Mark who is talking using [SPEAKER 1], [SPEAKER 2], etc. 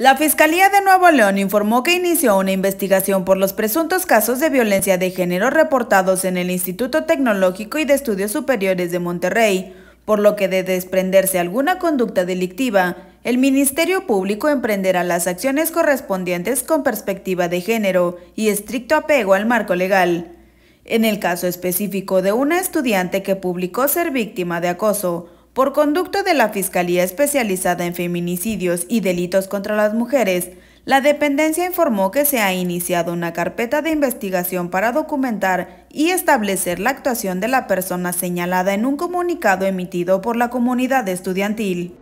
[SPEAKER 1] La Fiscalía de Nuevo León informó que inició una investigación por los presuntos casos de violencia de género reportados en el Instituto Tecnológico y de Estudios Superiores de Monterrey, por lo que de desprenderse alguna conducta delictiva, el Ministerio Público emprenderá las acciones correspondientes con perspectiva de género y estricto apego al marco legal. En el caso específico de una estudiante que publicó ser víctima de acoso, por conducto de la Fiscalía Especializada en Feminicidios y Delitos contra las Mujeres, la dependencia informó que se ha iniciado una carpeta de investigación para documentar y establecer la actuación de la persona señalada en un comunicado emitido por la comunidad estudiantil.